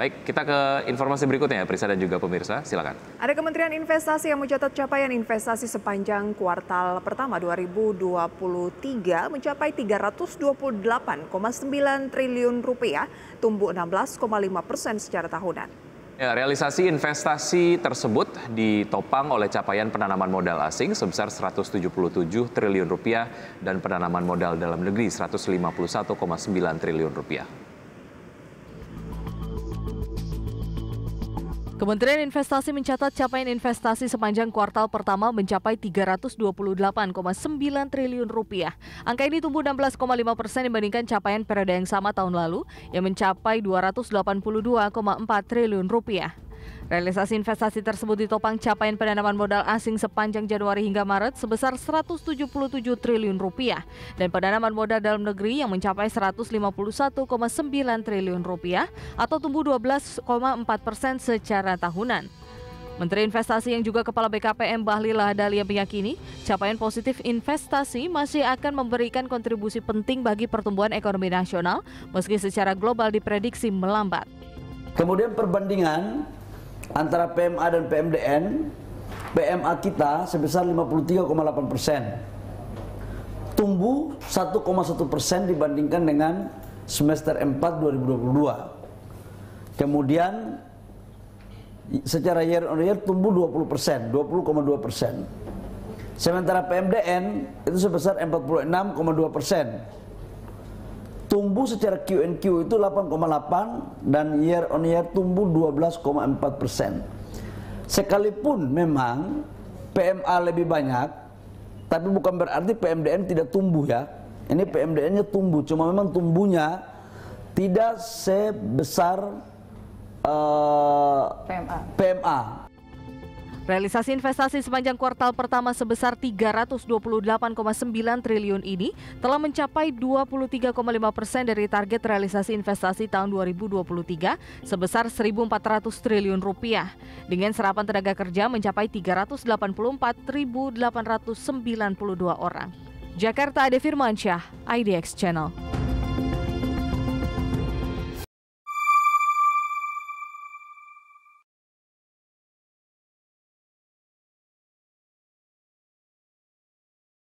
Baik, kita ke informasi berikutnya ya, Prisa dan juga pemirsa. Silakan. Ada Kementerian Investasi yang mencatat capaian investasi sepanjang kuartal pertama 2023 mencapai 328,9 triliun rupiah, tumbuh 16,5 persen secara tahunan. Ya, realisasi investasi tersebut ditopang oleh capaian penanaman modal asing sebesar 177 triliun rupiah dan penanaman modal dalam negeri 151,9 triliun rupiah. Kementerian Investasi mencatat capaian investasi sepanjang kuartal pertama mencapai 328,9 triliun rupiah. Angka ini tumbuh 16,5 persen dibandingkan capaian periode yang sama tahun lalu yang mencapai 282,4 triliun rupiah. Realisasi investasi tersebut ditopang capaian penanaman modal asing sepanjang Januari hingga Maret sebesar 177 triliun rupiah dan penanaman modal dalam negeri yang mencapai 151,9 triliun rupiah atau tumbuh 12,4 persen secara tahunan. Menteri Investasi yang juga Kepala BKPM Bahlil Lahadalia meyakini capaian positif investasi masih akan memberikan kontribusi penting bagi pertumbuhan ekonomi nasional meski secara global diprediksi melambat. Kemudian perbandingan antara PMA dan PMDN, PMA kita sebesar 53,8 persen. Tumbuh 1,1 persen dibandingkan dengan semester 4 2022. Kemudian secara year on year tumbuh 20 persen, 20,2 persen. Sementara PMDN itu sebesar 46,2 persen tumbuh secara Q&Q itu 8,8 dan year on year tumbuh 12,4 persen. Sekalipun memang PMA lebih banyak, tapi bukan berarti PMDN tidak tumbuh ya. Ini PMDN-nya tumbuh, cuma memang tumbuhnya tidak sebesar uh, eh, PMA. PMA. Realisasi investasi sepanjang kuartal pertama sebesar 328,9 triliun ini telah mencapai 23,5 persen dari target realisasi investasi tahun 2023 sebesar 1.400 triliun rupiah. Dengan serapan tenaga kerja mencapai 384.892 orang. Jakarta Ade Firmansyah, IDX Channel.